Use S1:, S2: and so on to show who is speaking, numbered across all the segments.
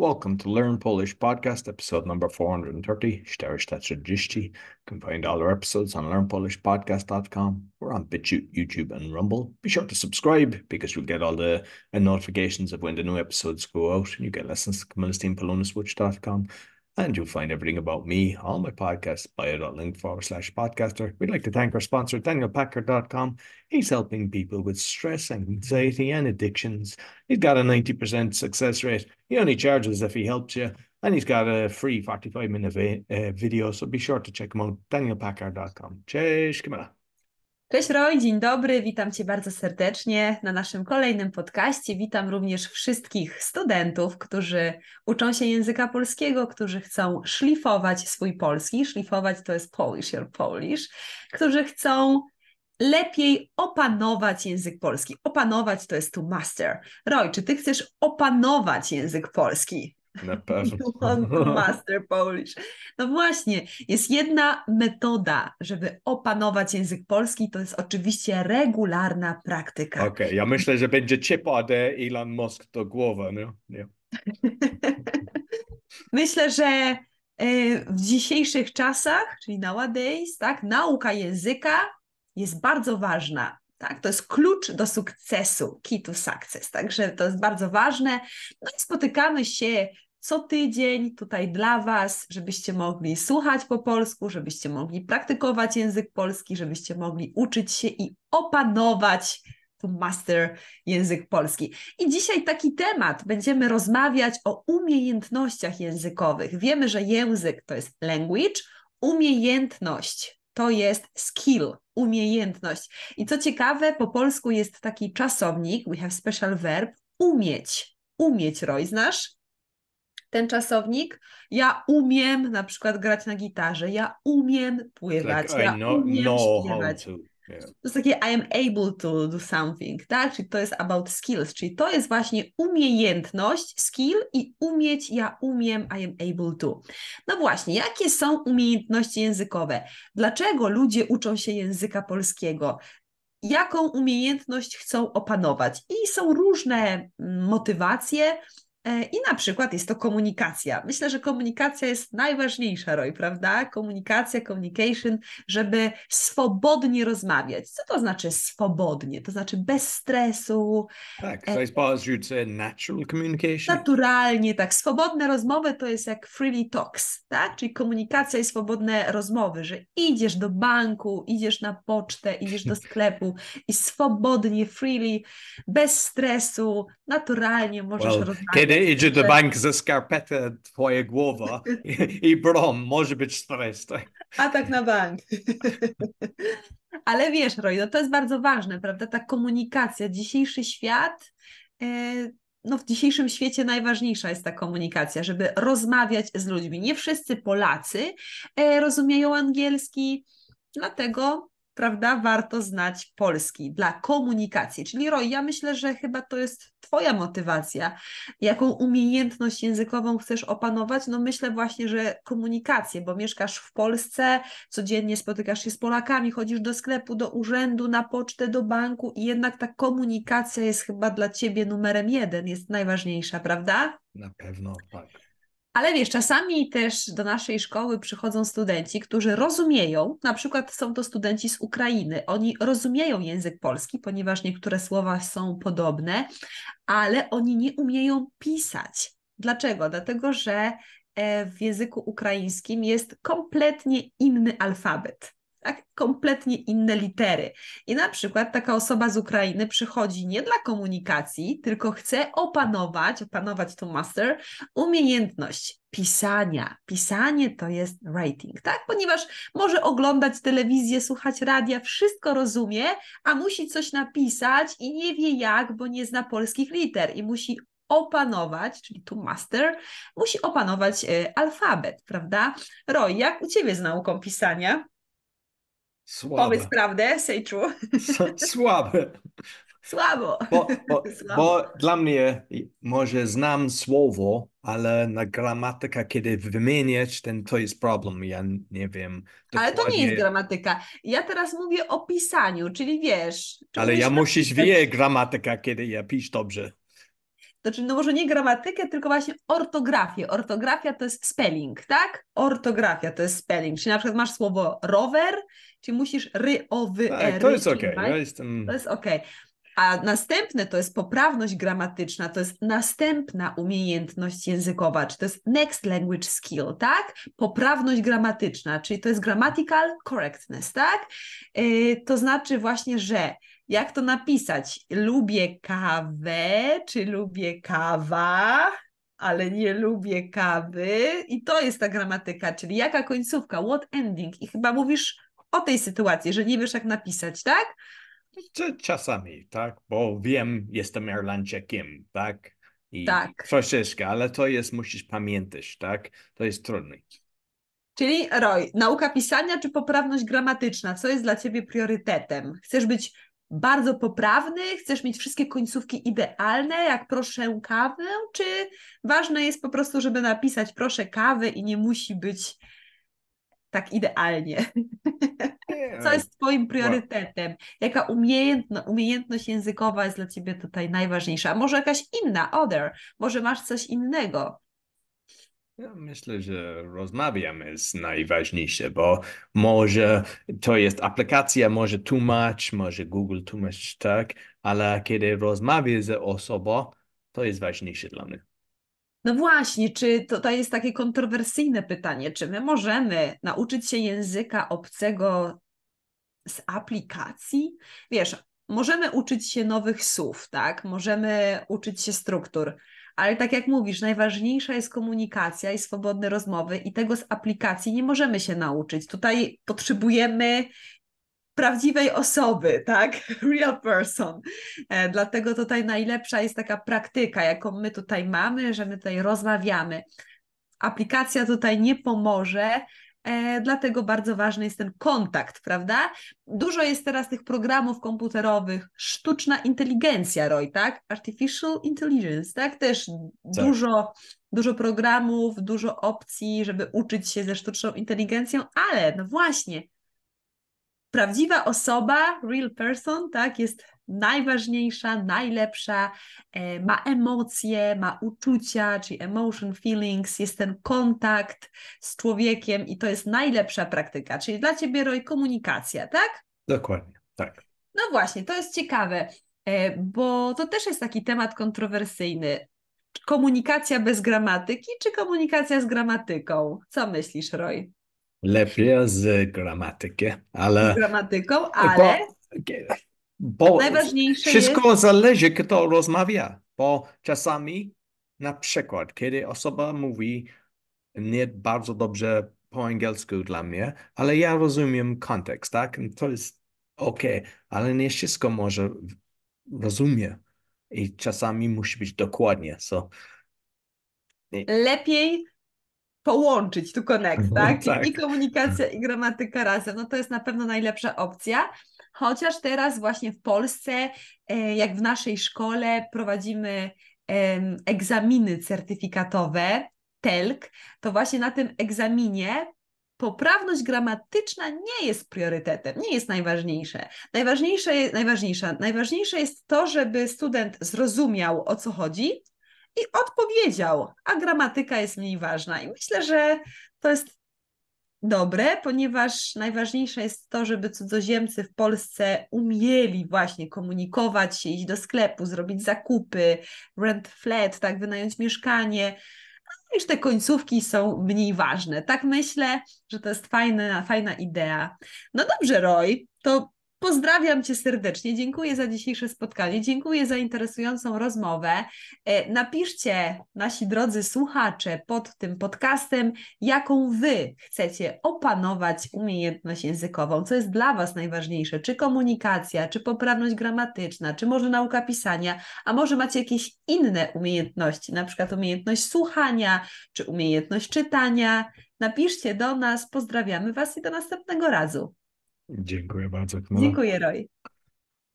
S1: Welcome to Learn Polish podcast, episode number 430, You can find all our episodes on learnpolishpodcast.com. We're on BitChute, YouTube, and Rumble. Be sure to subscribe because you'll get all the uh, notifications of when the new episodes go out. And you get lessons at camillesteinpoloniswitch.com. And you'll find everything about me all my podcasts, bio.link forward slash podcaster. We'd like to thank our sponsor, danielpacker.com. He's helping people with stress, anxiety, and addictions. He's got a 90% success rate. He only charges if he helps you. And he's got a free 45 minute uh, video, so be sure to check him out, danielpacker.com. come on.
S2: Cześć Roy, dzień dobry, witam Cię bardzo serdecznie na naszym kolejnym podcaście. Witam również wszystkich studentów, którzy uczą się języka polskiego, którzy chcą szlifować swój polski, szlifować to jest Polish or Polish, którzy chcą lepiej opanować język polski. Opanować to jest to master. Roy, czy Ty chcesz opanować język polski? Na pewno. Master Polish. No właśnie, jest jedna metoda, żeby opanować język polski, to jest oczywiście regularna praktyka.
S1: Okej, okay, ja myślę, że będzie ciepła, de Elon Musk to głowa, no? Nie.
S2: myślę, że y, w dzisiejszych czasach, czyli nowadays, tak, nauka języka jest bardzo ważna. Tak, to jest klucz do sukcesu, key to success, także to jest bardzo ważne. No i spotykamy się co tydzień tutaj dla Was, żebyście mogli słuchać po polsku, żebyście mogli praktykować język polski, żebyście mogli uczyć się i opanować to master język polski. I dzisiaj taki temat. Będziemy rozmawiać o umiejętnościach językowych. Wiemy, że język to jest language, umiejętność to jest skill, umiejętność. I co ciekawe, po polsku jest taki czasownik, we have special verb, umieć. Umieć, Roy, znasz? ten czasownik. Ja umiem na przykład grać na gitarze, ja umiem pływać, like, tak, ja know, umiem śpiewać. To jest takie I am able to do something, tak? Czyli to jest about skills, czyli to jest właśnie umiejętność, skill i umieć, ja umiem, I am able to. No właśnie, jakie są umiejętności językowe? Dlaczego ludzie uczą się języka polskiego? Jaką umiejętność chcą opanować? I są różne mm, motywacje, E, I na przykład jest to komunikacja. Myślę, że komunikacja jest najważniejsza, Roy, prawda? Komunikacja, communication, żeby swobodnie rozmawiać. Co to znaczy swobodnie? To znaczy bez stresu. Tak, e, so I
S1: suppose you'd say natural communication.
S2: Naturalnie, tak. Swobodne rozmowy to jest jak freely talks, tak? Czyli komunikacja i swobodne rozmowy, że idziesz do banku, idziesz na pocztę, idziesz do sklepu i swobodnie, freely, bez stresu, naturalnie możesz well, rozmawiać idzie do tak. bank ze
S1: skarpetę, twoja głowa i, i brom, może być stres. Tak?
S2: Atak na bank. Ale wiesz, Roy, no to jest bardzo ważne, prawda? Ta komunikacja, dzisiejszy świat, e, no w dzisiejszym świecie najważniejsza jest ta komunikacja, żeby rozmawiać z ludźmi. Nie wszyscy Polacy e, rozumieją angielski, dlatego prawda, warto znać polski dla komunikacji. Czyli Roy, ja myślę, że chyba to jest Twoja motywacja. Jaką umiejętność językową chcesz opanować? No myślę właśnie, że komunikację, bo mieszkasz w Polsce, codziennie spotykasz się z Polakami, chodzisz do sklepu, do urzędu, na pocztę, do banku i jednak ta komunikacja jest chyba dla Ciebie numerem jeden, jest najważniejsza, prawda?
S1: Na pewno tak.
S2: Ale wiesz, czasami też do naszej szkoły przychodzą studenci, którzy rozumieją, na przykład są to studenci z Ukrainy, oni rozumieją język polski, ponieważ niektóre słowa są podobne, ale oni nie umieją pisać. Dlaczego? Dlatego, że e, w języku ukraińskim jest kompletnie inny alfabet tak? Kompletnie inne litery. I na przykład taka osoba z Ukrainy przychodzi nie dla komunikacji, tylko chce opanować, opanować to master, umiejętność pisania. Pisanie to jest writing, tak? Ponieważ może oglądać telewizję, słuchać radia, wszystko rozumie, a musi coś napisać i nie wie jak, bo nie zna polskich liter i musi opanować, czyli tu master, musi opanować e, alfabet, prawda? Roy, jak u Ciebie z nauką pisania? Słabe. Powiedz prawdę, sejczu.
S1: Słabe.
S2: Słabo. Bo, bo, Słabo.
S1: bo, dla mnie może znam słowo, ale na gramatyka, kiedy wymieniać, ten to jest problem. Ja nie wiem. Ale to nie jest
S2: gramatyka. Ja teraz mówię o pisaniu, czyli wiesz.
S1: Ale ja musisz wiedzieć gramatyka, kiedy ja pisz dobrze
S2: znaczy no może nie gramatykę, tylko właśnie ortografię. Ortografia to jest spelling, tak? Ortografia to jest spelling, czyli na przykład masz słowo rower, czyli musisz ry, o, wy, e, tak, e, To jest okej, okay. ja jestem... To jest okej. Okay. A następne to jest poprawność gramatyczna, to jest następna umiejętność językowa, czy to jest next language skill, tak? Poprawność gramatyczna, czyli to jest grammatical correctness, tak? Yy, to znaczy właśnie, że jak to napisać? Lubię kawę, czy lubię kawa, ale nie lubię kawy. I to jest ta gramatyka, czyli jaka końcówka, what ending. I chyba mówisz o tej sytuacji, że nie wiesz, jak napisać, tak?
S1: Czasami, tak, bo wiem, jestem Irlandczykiem, tak? I tak. Troszeczkę, ale to jest, musisz pamiętać, tak? To jest trudne.
S2: Czyli Roy, nauka pisania czy poprawność gramatyczna, co jest dla Ciebie priorytetem? Chcesz być bardzo poprawny, chcesz mieć wszystkie końcówki idealne, jak proszę kawę, czy ważne jest po prostu, żeby napisać proszę kawy i nie musi być tak idealnie? Co jest Twoim priorytetem? Jaka umiejętno, umiejętność językowa jest dla Ciebie tutaj najważniejsza? może jakaś inna, other? Może masz coś innego?
S1: Ja myślę, że rozmawiamy z najważniejsze, bo może to jest aplikacja, może tłumacz, może Google tłumacz, tak, ale kiedy rozmawiam z osobą, to jest ważniejsze dla mnie.
S2: No właśnie, czy to, to jest takie kontrowersyjne pytanie, czy my możemy nauczyć się języka obcego z aplikacji? Wiesz, możemy uczyć się nowych słów, tak? Możemy uczyć się struktur, ale tak jak mówisz, najważniejsza jest komunikacja i swobodne rozmowy, i tego z aplikacji nie możemy się nauczyć. Tutaj potrzebujemy prawdziwej osoby, tak? Real person. E, dlatego tutaj najlepsza jest taka praktyka, jaką my tutaj mamy, że my tutaj rozmawiamy. Aplikacja tutaj nie pomoże, E, dlatego bardzo ważny jest ten kontakt, prawda? Dużo jest teraz tych programów komputerowych, sztuczna inteligencja, Roy, tak? Artificial Intelligence, tak? Też tak. Dużo, dużo programów, dużo opcji, żeby uczyć się ze sztuczną inteligencją, ale no właśnie, prawdziwa osoba, real person, tak, jest najważniejsza, najlepsza, e, ma emocje, ma uczucia, czyli emotion, feelings, jest ten kontakt z człowiekiem i to jest najlepsza praktyka. Czyli dla Ciebie, Roy, komunikacja, tak?
S1: Dokładnie, tak.
S2: No właśnie, to jest ciekawe, e, bo to też jest taki temat kontrowersyjny. Komunikacja bez gramatyki, czy komunikacja z gramatyką? Co myślisz, Roy?
S1: lepiej z gramatyki, ale... Z
S2: gramatyką, ale...
S1: Bo, bo Najważniejsze wszystko jest... zależy, kto rozmawia, bo czasami na przykład, kiedy osoba mówi nie bardzo dobrze po angielsku dla mnie, ale ja rozumiem kontekst, tak? To jest ok, ale nie wszystko może rozumie i czasami musi być
S2: dokładnie. So. Lepiej połączyć, tu connect, mhm, tak? Czyli tak. i komunikacja, i gramatyka razem. No to jest na pewno najlepsza opcja. Chociaż teraz właśnie w Polsce, e, jak w naszej szkole prowadzimy egzaminy certyfikatowe, TELK, to właśnie na tym egzaminie poprawność gramatyczna nie jest priorytetem, nie jest najważniejsze. Najważniejsze, najważniejsza najważniejsze jest to, żeby student zrozumiał o co chodzi, i odpowiedział, a gramatyka jest mniej ważna. I myślę, że to jest dobre, ponieważ najważniejsze jest to, żeby cudzoziemcy w Polsce umieli właśnie komunikować się, iść do sklepu, zrobić zakupy, rent flat, tak, wynająć mieszkanie. już no te końcówki są mniej ważne. Tak myślę, że to jest fajna, fajna idea. No dobrze, Roy, to Pozdrawiam Cię serdecznie, dziękuję za dzisiejsze spotkanie, dziękuję za interesującą rozmowę. E, napiszcie, nasi drodzy słuchacze, pod tym podcastem, jaką Wy chcecie opanować umiejętność językową, co jest dla Was najważniejsze, czy komunikacja, czy poprawność gramatyczna, czy może nauka pisania, a może macie jakieś inne umiejętności, na przykład umiejętność słuchania, czy umiejętność czytania. Napiszcie do nas, pozdrawiamy Was i do następnego razu.
S1: Dziękuję bardzo. Kamila. Dziękuję, Roy.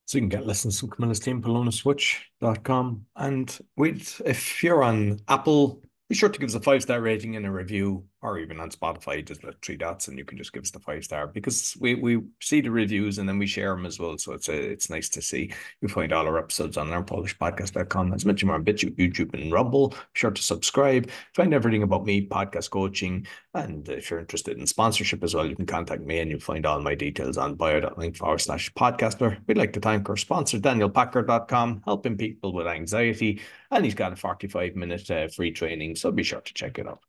S1: So you can get lessons from Camilla's team, polonaswitch.com. And with, if you're on Apple, be sure to give us a five star rating and a review or even on Spotify, just the three dots, and you can just give us the five star because we we see the reviews and then we share them as well. So it's a, it's nice to see. You find all our episodes on learnpolishpodcast.com. As mentioned, we're on BitChute, YouTube, and Rumble. Be sure to subscribe. Find everything about me, podcast coaching, and if you're interested in sponsorship as well, you can contact me, and you'll find all my details on bio.link forward slash podcaster. We'd like to thank our sponsor, DanielPacker.com, helping people with anxiety, and he's got a 45 minute uh, free training. So be sure to check it out.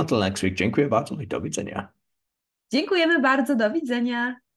S1: Until no next week. Dziękuję bardzo i do widzenia.
S2: Dziękujemy bardzo. Do widzenia.